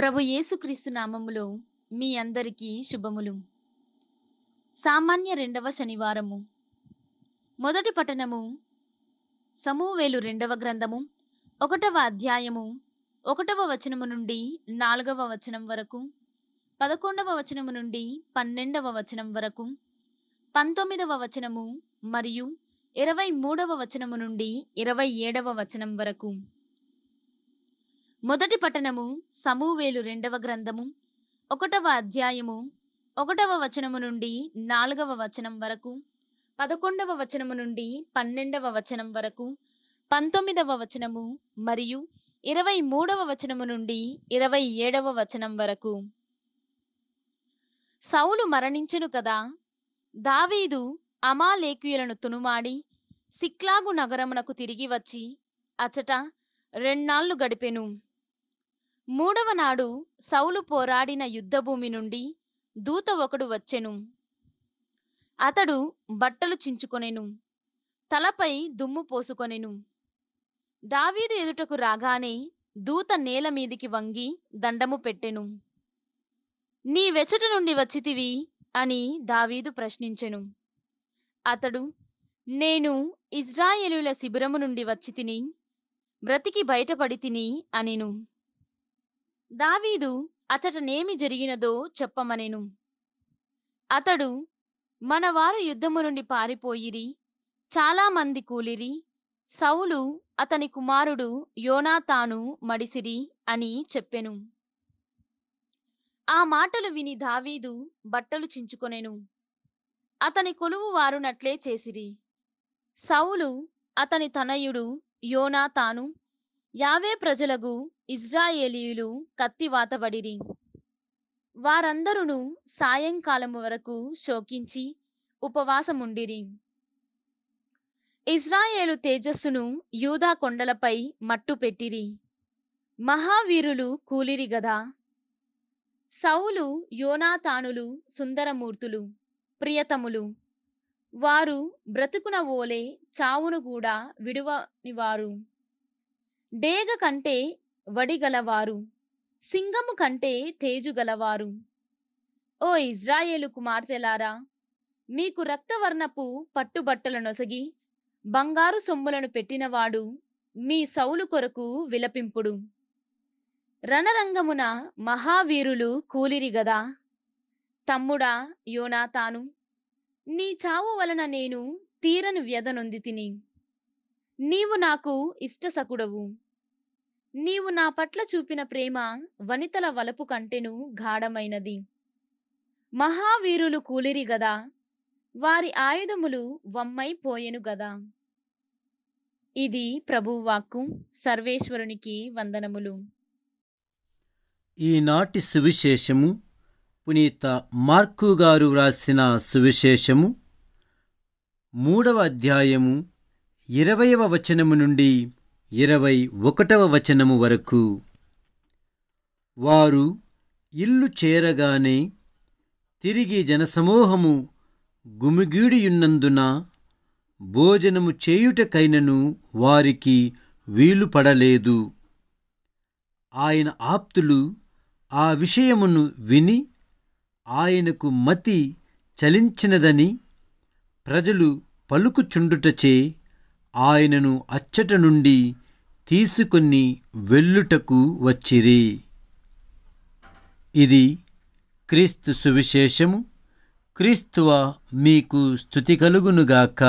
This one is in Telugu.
ప్రభు యేసుక్రీస్తు నామములో మీ అందరికీ శుభములు సామాన్య రెండవ శనివారము మొదటి పఠనము సమూవేలు రెండవ గ్రంథము ఒకటవ అధ్యాయము ఒకటవ వచనము నుండి నాలుగవ వచనం వరకు పదకొండవ వచనము నుండి పన్నెండవ వచనం వరకు పంతొమ్మిదవ వచనము మరియు ఇరవై మూడవ వచనము నుండి ఇరవై ఏడవ వచనం వరకు మొదటి పట్టణము సమూవేలు రెండవ గ్రంథము ఒకటవ అధ్యాయము ఒకటవ వచనము నుండి నాలుగవ వచనం వరకు పదకొండవ వచనము నుండి పన్నెండవ వచనం వరకు పంతొమ్మిదవ వచనము మరియు ఇరవై మూడవ వచనము నుండి ఇరవై ఏడవ వచనం వరకు సౌలు మరణించెను కదా దావీదు అమాలేకుయులను తునుమాడి సిక్లాగు నగరమునకు తిరిగి వచ్చి అచట రెండ్నాళ్లు గడిపెను మూడవ నాడు సౌలు పోరాడిన యుద్ధభూమి నుండి దూత ఒకడు వచ్చెను అతడు బట్టలు చించుకొనెను తలపై దుమ్ము పోసుకొనెను దావీదు ఎదుటకు రాగానే దూత నేల మీదికి వంగి దండము పెట్టెను నీ వెచ్చట నుండి వచ్చితివి అని దావీదు ప్రశ్నించెను అతడు నేను ఇజ్రాయేలుల శిబిరము నుండి వచ్చి తిని బ్రతికి బయటపడి తిని అనిను దావీదు అతటనేమి జరిగినదో చెప్పమనెను అతడు మనవారు యుద్ధము నుండి పారిపోయిరి చాలామంది కూలిరి సౌలు అతని కుమారుడు యోనాతాను మడిసిరి అని చెప్పెను ఆ మాటలు విని దావీదు బట్టలు చించుకొనెను అతని కొలువు వారునట్లే చేసిరి సౌలు అతని తనయుడు యోనాతాను యావే ప్రజలగు ఇజ్రాయేలీయులు కత్తివాతబడిరి వారందరును సాయంకాలము వరకు శోకించి ఉపవాసముండిరి ఇజ్రాయేలు తేజస్సును యూదా కొండలపై మట్టుపెట్టిరి మహావీరులు కూలిరి గదా సౌలు యోనాతానులు సుందరమూర్తులు ప్రియతములు వారు బ్రతుకున ఓలే చావును కూడా విడువనివారు డేగ కంటే వడిగలవారు సింగము కంటే తేజుగలవారు ఓ ఇజ్రాయేలు కుమార్తెలారా మీకు రక్తవర్ణపు పట్టుబట్టల నొసగి బంగారు సొమ్ములను పెట్టినవాడు మీ సౌలు కొరకు విలపింపుడు రణరంగమున మహావీరులు కూలిరి గదా తమ్ముడా యోనాతాను నీ చావు వలన నేను తీరను వ్యధనొంది తిని నీవు నాకు ఇష్టసకుడవు నీవు నా పట్ల చూపిన ప్రేమ వనితల వలపు కంటెను గాఢమైనది మహావీరులు కూలిరి గదా వారి ఆయుధములు వమ్మైపోయెను గదా ఇది ప్రభువాక్కు సర్వేశ్వరునికి వందనములు ఈనాటి సువిశేషము పునీత మార్కు గారు వ్రాసిన సువిశేషము మూడవ అధ్యాయము ఇరవయవ వచనము నుండి ఇరవై ఒకటవ వచనము వరకు వారు ఇల్లు చేరగానే తిరిగి జనసమూహము గుమిగీడియున్నందున భోజనము చేయుటకైనను వారికి వీలు పడలేదు ఆయన ఆప్తులు ఆ విషయమును విని ఆయనకు మతి చలించినదని ప్రజలు పలుకుచుండుటచే ఆయనను అచ్చట నుండి తీసుకొని వెళ్ళుటకు వచ్చిరి ఇది క్రీస్తు సువిశేషము క్రీస్తువ మీకు స్థుతి కలుగునుగాక